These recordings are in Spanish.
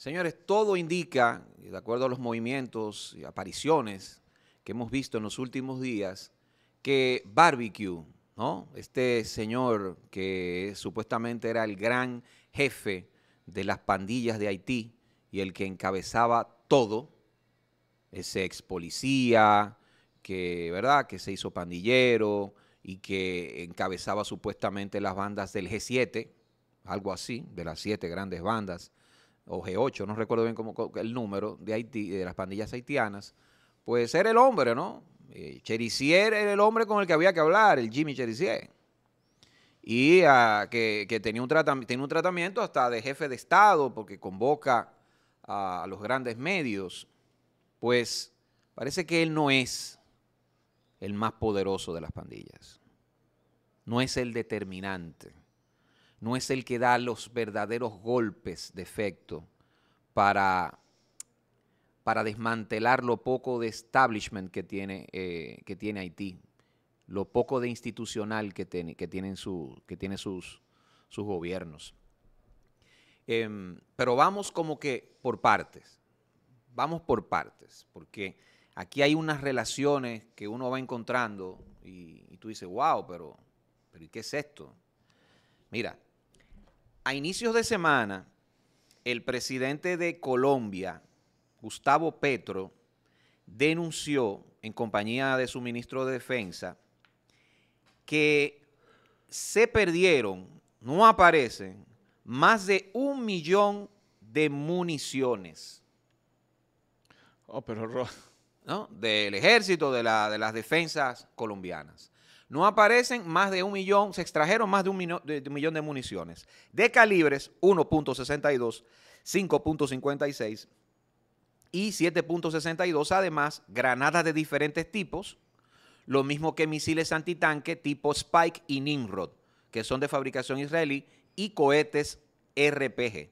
Señores, todo indica, de acuerdo a los movimientos y apariciones que hemos visto en los últimos días, que Barbecue, ¿no? Este señor que supuestamente era el gran jefe de las pandillas de Haití y el que encabezaba todo, ese ex policía, que, ¿verdad? que se hizo pandillero y que encabezaba supuestamente las bandas del G7, algo así, de las siete grandes bandas o G8, no recuerdo bien el número, de Haití, de las pandillas haitianas, pues era el hombre, ¿no? Eh, Cherizier era el hombre con el que había que hablar, el Jimmy Cherizier, Y ah, que, tenía, un un tratamiento hasta de jefe de Estado, porque convoca a los grandes medios. Pues parece que él no es el más poderoso de las pandillas. No es el determinante no es el que da los verdaderos golpes de efecto para, para desmantelar lo poco de establishment que tiene, eh, que tiene Haití, lo poco de institucional que, tiene, que tienen que tiene sus, sus gobiernos. Em, pero vamos como que por partes, vamos por partes, porque aquí hay unas relaciones que uno va encontrando y, tú dices, wow, pero, pero ¿y qué es esto? Mira, a inicios de semana, el presidente de Colombia, Gustavo Petro, denunció en compañía de su ministro de Defensa que se perdieron, no aparecen, más de un millón de municiones. Oh, pero del ejército, de, de las defensas colombianas no aparecen más de un millón, se extrajeron más de un, millón de, municiones de calibres 1.62, 5.56 y 7.62, además granadas de diferentes tipos, lo mismo que misiles antitanque tipo Spike y Nimrod, que son de fabricación israelí, y cohetes RPG.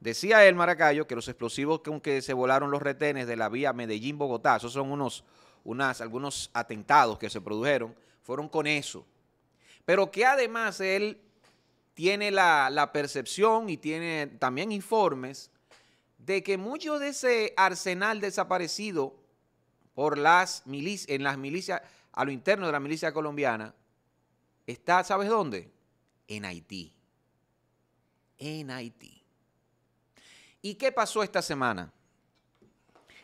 Decía el Maracayo que los explosivos con que se volaron los retenes de la vía Medellín-Bogotá, esos son unos, unas, algunos atentados que se produjeron, fueron con eso. Pero que además él tiene la, percepción y tiene también informes de que mucho de ese arsenal desaparecido por las en las milicias, a lo interno de la milicia colombiana, está, ¿sabes dónde? En Haití. En Haití. ¿Y qué pasó esta semana?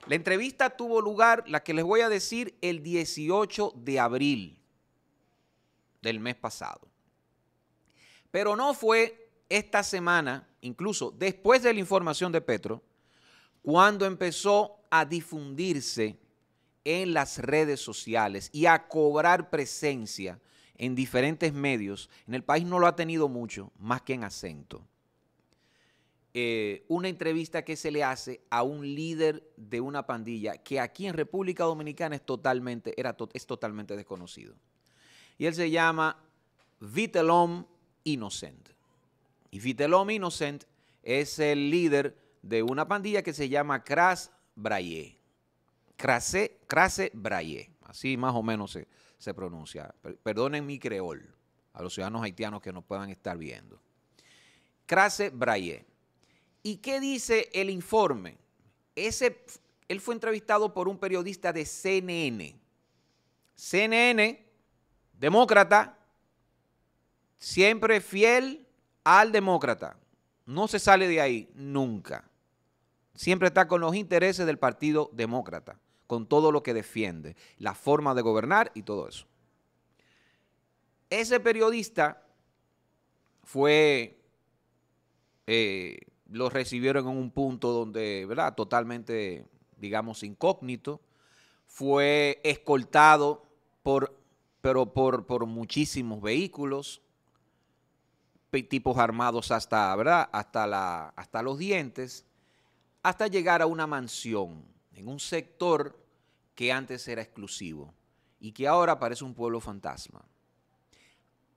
La entrevista tuvo lugar, la que les voy a decir, el 18 de abril del mes pasado. Pero no fue esta semana, incluso después de la información de Petro, cuando empezó a difundirse en las redes sociales y a cobrar presencia en diferentes medios. En el país no lo ha tenido mucho, más que en acento. Eh, una entrevista que se le hace a un líder de una pandilla que aquí en República Dominicana totalmente, era es totalmente desconocido y él se llama Vitelom Innocent. Y Vitelom Innocent es el líder de una pandilla que se llama Cras Braille. Crase, Crase Braille, así más o menos se, se pronuncia. Perdonen mi creol a los ciudadanos haitianos que nos puedan estar viendo. Crase Braille. ¿Y qué dice el informe? Ese, él fue entrevistado por un periodista de CNN. CNN demócrata, siempre fiel al demócrata. No se sale de ahí nunca. Siempre está con los intereses del Partido Demócrata, con todo lo que defiende, la forma de gobernar y todo eso. Ese periodista fue, eh, lo recibieron en un punto donde, ¿verdad? Totalmente, digamos, incógnito. Fue escoltado por pero por, por muchísimos vehículos, tipos armados hasta, ¿verdad? Hasta, la, hasta los dientes, hasta llegar a una mansión en un sector que antes era exclusivo y que ahora parece un pueblo fantasma.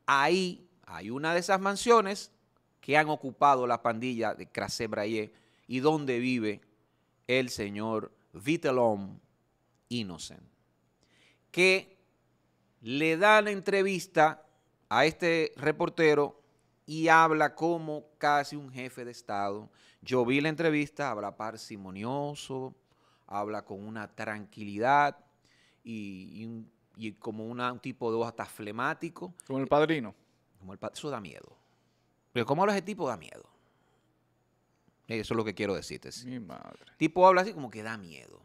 Ahí hay una de esas mansiones que han ocupado la pandilla de Crasé y donde vive el señor Vitelom Innocent, que le da la entrevista a este reportero y habla como casi un jefe de Estado. Yo vi la entrevista, habla parsimonioso, habla con una tranquilidad y, como un tipo de voz hasta flemático. Como el padrino. Como el Eso da miedo. Pero como habla ese tipo da miedo. Eso es lo que quiero decirte. Mi madre. Tipo habla así como que da miedo.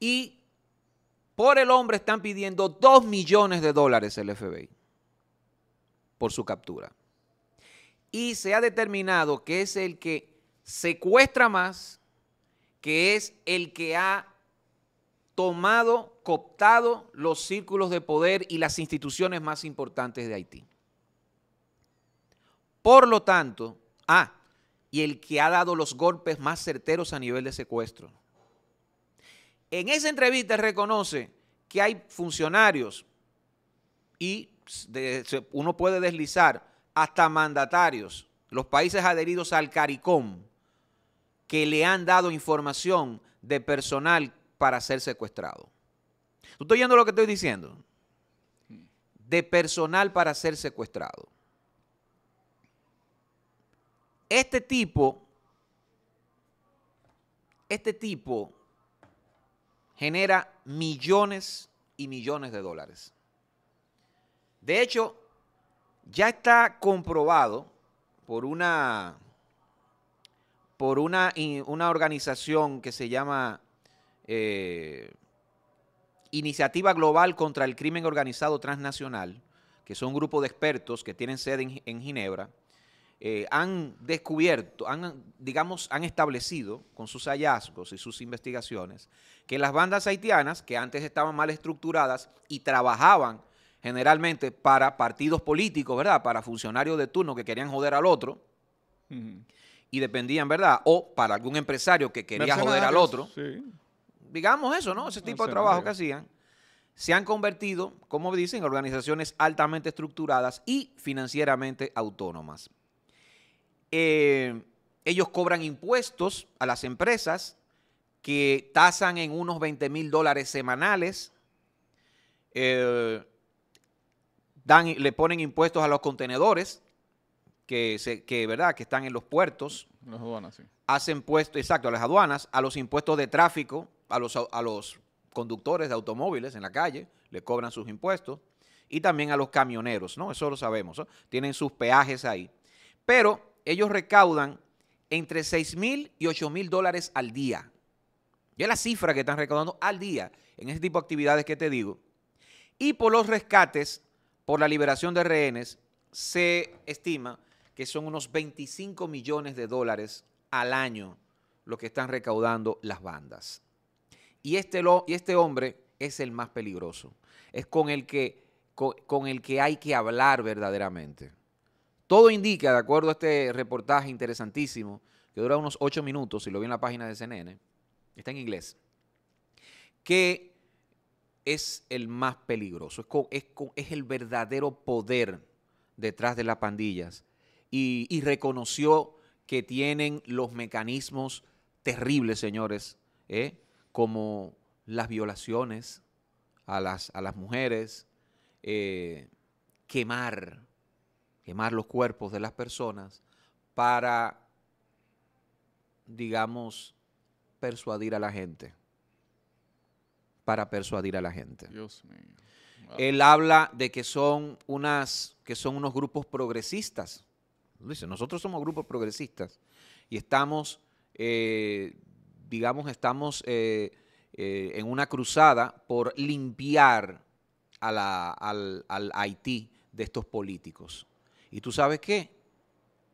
Y por el hombre están pidiendo 2 millones de dólares el FBI por su captura. Y se ha determinado que es el que secuestra más, que es el que ha tomado, cooptado los círculos de poder y las instituciones más importantes de Haití. Por lo tanto, ah, y el que ha dado los golpes más certeros a nivel de secuestro. En esa entrevista reconoce que hay funcionarios y uno puede deslizar hasta mandatarios, los países adheridos al CARICOM, que le han dado información de personal para ser secuestrado. ¿Tú estás oyendo lo que estoy diciendo? De personal para ser secuestrado. Este tipo, este tipo genera millones y millones de dólares. De hecho, ya está comprobado por una, por una, organización que se llama eh, Iniciativa Global contra el Crimen Organizado Transnacional, que son un grupo de expertos que tienen sede en Ginebra, eh, han descubierto, han, digamos, han establecido con sus hallazgos y sus investigaciones que las bandas haitianas, que antes estaban mal estructuradas y trabajaban generalmente para partidos políticos, ¿verdad? Para funcionarios de turno que querían joder al otro y dependían, ¿verdad? O para algún empresario que quería joder al otro. Digamos eso, ¿no? Ese tipo de trabajo que hacían se han convertido, como dicen, en organizaciones altamente estructuradas y financieramente autónomas. Eh, ellos cobran impuestos a las empresas que tasan en unos 20 mil dólares semanales, eh, dan, le ponen impuestos a los contenedores que, se, que, ¿verdad? que están en los puertos. Hacen puestos, exacto, a las aduanas, a los impuestos de tráfico, a los, a los conductores de automóviles en la calle, le cobran sus impuestos, y también a los camioneros, ¿no? Eso lo sabemos, tienen sus peajes ahí. Pero ellos recaudan entre 6 mil y 8 mil dólares al día. Ya es la cifra que están recaudando al día en ese tipo de actividades que te digo. Y por los rescates, por la liberación de rehenes, se estima que son unos 25 millones de dólares al año lo que están recaudando las bandas. Y este, y este hombre es el más peligroso. Es con el, que, con el que hay que hablar verdaderamente. Todo indica, de acuerdo a este reportaje interesantísimo, que dura unos ocho minutos, si lo vi en la página de CNN, está en inglés, que es el más peligroso, es, el verdadero poder detrás de las pandillas y, reconoció que tienen los mecanismos terribles, señores, ¿eh? como las violaciones a las, mujeres, eh, quemar quemar los cuerpos de las personas para, digamos, persuadir a la gente. Para persuadir a la gente. Dios mío. Él habla de que son, unas, que son unos grupos progresistas. Dice, nosotros somos grupos progresistas y estamos, eh, digamos, estamos eh, eh, en una cruzada por limpiar al, al Haití de estos políticos. Y tú sabes qué?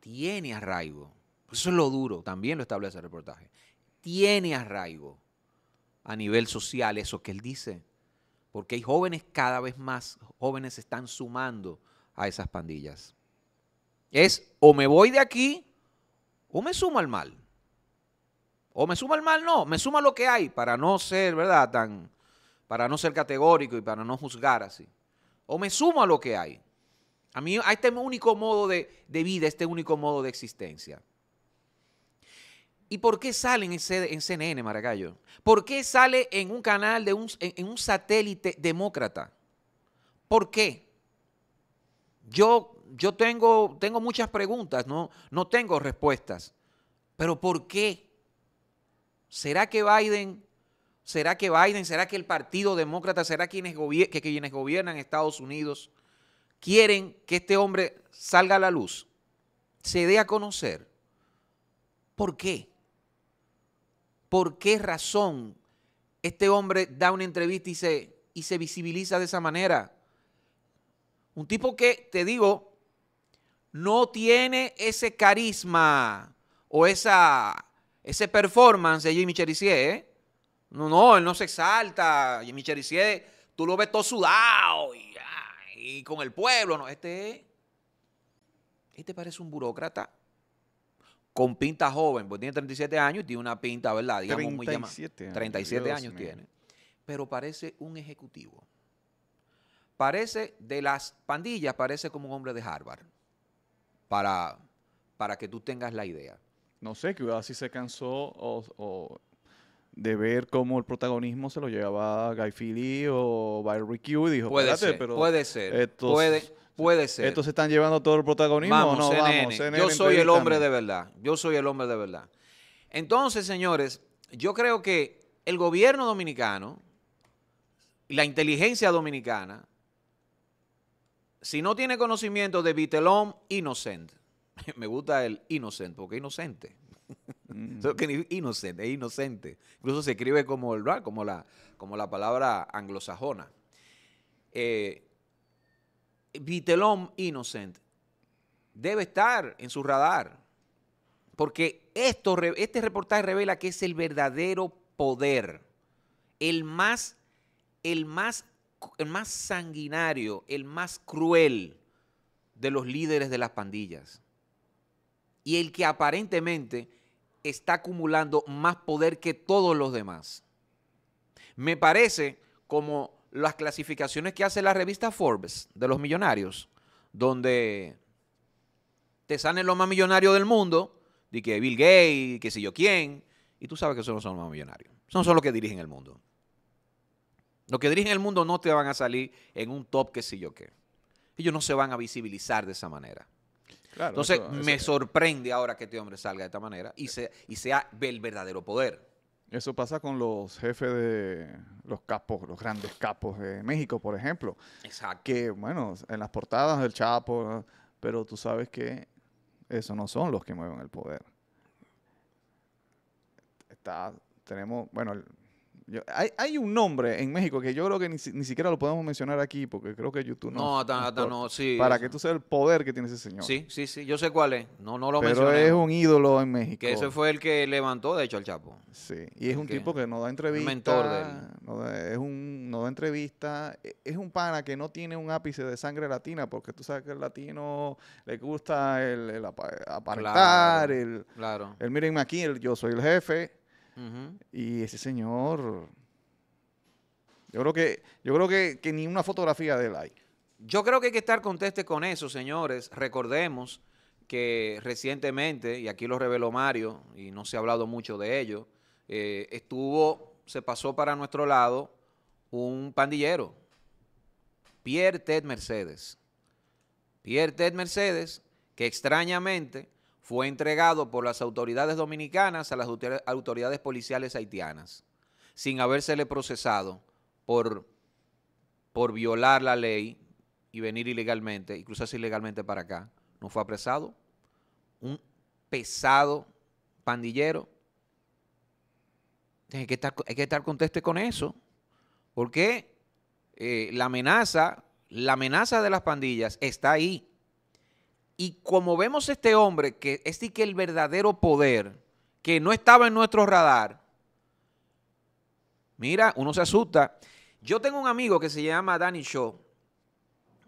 Tiene arraigo. Pues eso es lo duro, también lo establece el reportaje. Tiene arraigo a nivel social eso que él dice. Porque hay jóvenes cada vez más, jóvenes se están sumando a esas pandillas. Es o me voy de aquí o me sumo al mal. O me sumo al mal, no, me suma lo que hay para no ser, ¿verdad? Tan, para no ser categórico y para no juzgar así. O me sumo a lo que hay. A mí, a este único modo de, vida, este único modo de existencia. ¿Y por qué sale en, CNN, Maragallo? ¿Por qué sale en un canal, de un, en, un satélite demócrata? ¿Por qué? Yo, yo tengo, tengo muchas preguntas, no, no tengo respuestas. Pero ¿por qué? ¿Será que Biden, será que Biden, será que el Partido Demócrata, será que quienes gobiernan Estados Unidos? quieren que este hombre salga a la luz, se dé a conocer. ¿Por qué? ¿Por qué razón este hombre da una entrevista y se, y se visibiliza de esa manera? Un tipo que, te digo, no tiene ese carisma o esa, ese performance de Jimmy Cherisier. ¿eh? No, no, él no se exalta. Jimmy Cherisier, tú lo ves todo sudado y con el pueblo. No, este, este parece un burócrata con pinta joven, porque tiene 37 años y tiene una pinta, ¿verdad? Digamos, 37 muy Años, 37 años tiene. Pero parece un ejecutivo. Parece de las pandillas, parece como un hombre de Harvard. Para, para que tú tengas la idea. No sé, que si se cansó o de ver cómo el protagonismo se lo llevaba Guy Fili o Byron Q y dijo, puede ser, pero puede ser, estos, puede, puede ser. Estos se están llevando todo el protagonismo. Vamos, no, Vamos, yo soy el hombre de verdad, yo soy el hombre de verdad. Entonces, señores, yo creo que el gobierno dominicano, la inteligencia dominicana, si no tiene conocimiento de Vitelón, inocente. Me gusta el inocente, porque inocente. Mm. es inocente. Incluso se escribe como, el, como, la, como la palabra anglosajona. Eh, Vitelom Innocent debe estar en su radar. Porque esto, este reportaje revela que es el verdadero poder, el más, el más, el más sanguinario, el más cruel de los líderes de las pandillas y el que aparentemente está acumulando más poder que todos los demás. Me parece como las clasificaciones que hace la revista Forbes de los millonarios, donde te salen los más millonarios del mundo, de que Bill Gates, que sé yo quién, y tú sabes que esos no son los más millonarios, son los que dirigen el mundo. Los que dirigen el mundo no te van a salir en un top que sé yo qué. Ellos no se van a visibilizar de esa manera. Entonces, me sorprende ahora que este hombre salga de esta manera y, y sea el verdadero poder. Eso pasa con los jefes de los capos, los grandes capos de México, por ejemplo. Exacto. Que, bueno, en las portadas del Chapo, pero tú sabes que esos no son los que mueven el poder. Está, tenemos, bueno, hay, un nombre en México que yo creo que ni, siquiera lo podemos mencionar aquí porque creo que YouTube no. No, hasta, no, sí. Para que tú seas el poder que tiene ese señor. Sí, sí, sí, yo sé cuál es. No, no lo Pero es un ídolo en México. Que ese fue el que levantó, de hecho, al Chapo. Sí, y es un tipo que no da entrevistas. Mentor de él. No da, es un, no e, Es un pana que no tiene un ápice de sangre latina porque tú sabes que el latino le gusta el, el Claro, el, claro. el mírenme aquí, el yo soy el jefe. Y ese señor. Yo creo que, yo creo que, ni una fotografía de él hay. Yo creo que hay que estar conteste con eso, señores. Recordemos que recientemente, y aquí lo reveló Mario, y no se ha hablado mucho de ello, eh, estuvo, se pasó para nuestro lado un pandillero, Pierre Ted Mercedes. Pierre Ted Mercedes, que extrañamente fue entregado por las autoridades dominicanas a las autoridades policiales haitianas, sin habérsele procesado por, por violar la ley y venir ilegalmente, y cruzarse ilegalmente para acá. No fue apresado. Un pesado pandillero. Hay que estar, hay que estar conteste con eso. Porque eh, la amenaza, la amenaza de las pandillas está ahí. Y como vemos este hombre, que es que el verdadero poder, que no estaba en nuestro radar, mira, uno se asusta. Yo tengo un amigo que se llama Danny Shaw,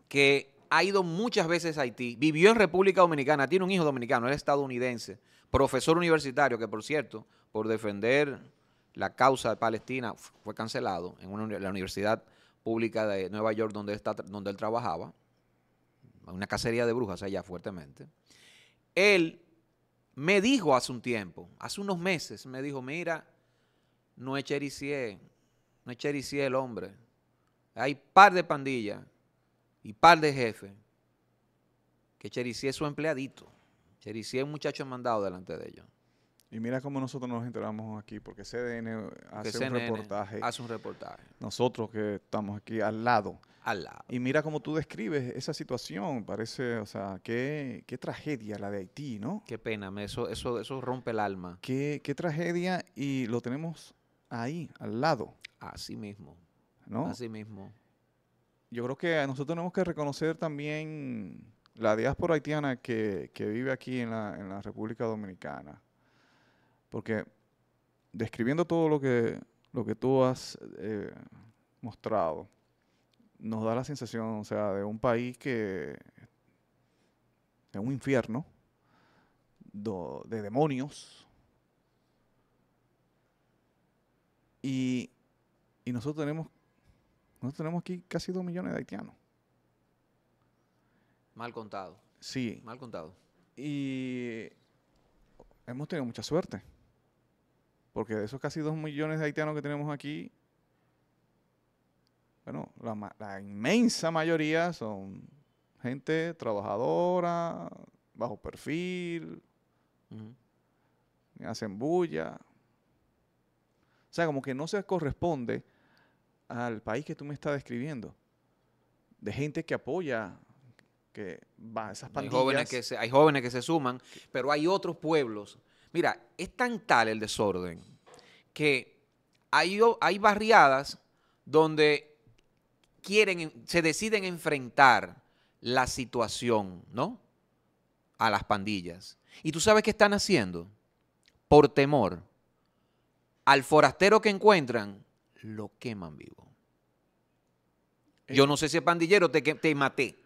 que ha ido muchas veces a Haití, vivió en República Dominicana, tiene un hijo dominicano, es estadounidense, profesor universitario, que por cierto, por defender la causa de Palestina, fue cancelado en la Universidad Pública de Nueva York, donde, está, donde él trabajaba, una cacería de brujas allá fuertemente, él me dijo hace un tiempo, hace unos meses, me dijo, mira, no es Chericié, no es Chericié el hombre, hay par de pandillas y par de jefes, que Chericié es su empleadito, Chericié es un muchacho mandado delante de ellos. Y mira cómo nosotros nos enteramos aquí, porque CDN hace un reportaje. Hace un reportaje. Nosotros que estamos aquí al lado. Al lado. Y mira cómo tú describes esa situación. Parece, o sea, qué, tragedia la de Haití, ¿no? Qué pena, eso, eso, eso rompe el alma. Qué, tragedia y lo tenemos ahí, al lado. Así mismo. ¿No? Así mismo. Yo creo que nosotros tenemos que reconocer también la diáspora haitiana que, vive aquí en la República Dominicana porque describiendo todo lo que, lo que tú has eh, mostrado, nos da la sensación, o sea, de un país que es un infierno, de demonios. Y, y nosotros tenemos nosotros tenemos aquí casi dos millones de haitianos. Mal contado. Sí. Mal contado. Y hemos tenido mucha suerte. Porque de esos casi dos millones de haitianos que tenemos aquí, bueno, la, inmensa mayoría son gente trabajadora, bajo perfil, hacen bulla. O sea, como que no se corresponde al país que tú me estás describiendo. De gente que apoya que va esas pandillas. hay jóvenes que se suman, pero hay otros pueblos Mira, es tan tal el desorden que hay, hay barriadas donde quieren, se deciden enfrentar la situación, ¿no? A las pandillas. Y tú sabes qué están haciendo. Por temor. Al forastero que encuentran, lo queman vivo. Yo eh. no sé si es pandillero, te, maté.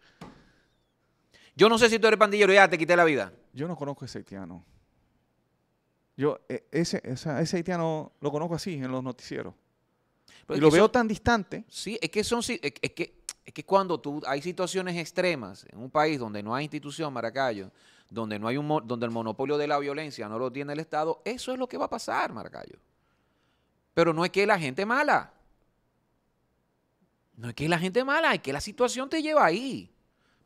Yo no sé si tú eres pandillero, ya te quité la vida. Yo no conozco ese no yo, e, ese, ese haitiano lo conozco así en los noticieros. y lo veo tan distante. Sí, es que son es que, es que cuando tú hay situaciones extremas en un país donde no hay institución, Maracayo, donde no hay un donde el monopolio de la violencia no lo tiene el Estado, eso es lo que va a pasar, Maracayo. Pero no es que la gente mala. No es que la gente mala, es que la situación te lleva ahí.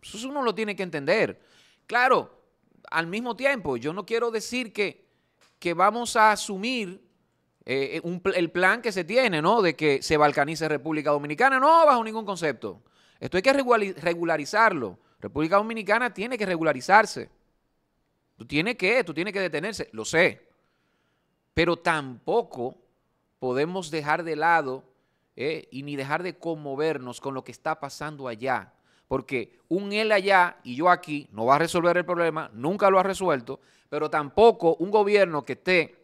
Eso uno lo tiene que entender. Claro, al mismo tiempo, yo no quiero decir que que vamos a asumir eh, eh, el plan que se tiene, ¿no? De que se balcanice República Dominicana, no bajo ningún concepto. Esto hay que regularizarlo. República Dominicana tiene que regularizarse. Tú tienes que, tú tienes que detenerse, lo sé. Pero tampoco podemos dejar de lado eh, y ni dejar de conmovernos con lo que está pasando allá porque un él allá y yo aquí no va a resolver el problema, nunca lo ha resuelto, pero tampoco un gobierno que esté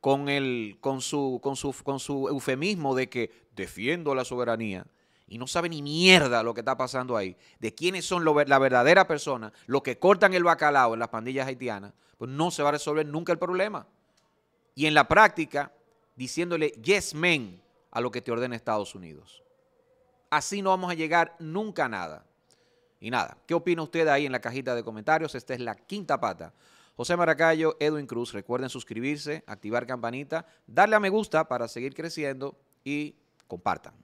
con, el, con, su, con, su, con su eufemismo de que defiendo la soberanía y no sabe ni mierda lo que está pasando ahí, de quiénes son la verdadera persona, los que cortan el bacalao en las pandillas haitianas, pues no se va a resolver nunca el problema. Y en la práctica, diciéndole yes men a lo que te ordena Estados Unidos. Así no vamos a llegar nunca a nada. Y nada, ¿qué opina usted ahí en la cajita de comentarios? Esta es la quinta pata. José Maracayo, Edwin Cruz, recuerden suscribirse, activar campanita, darle a me gusta para seguir creciendo y compartan.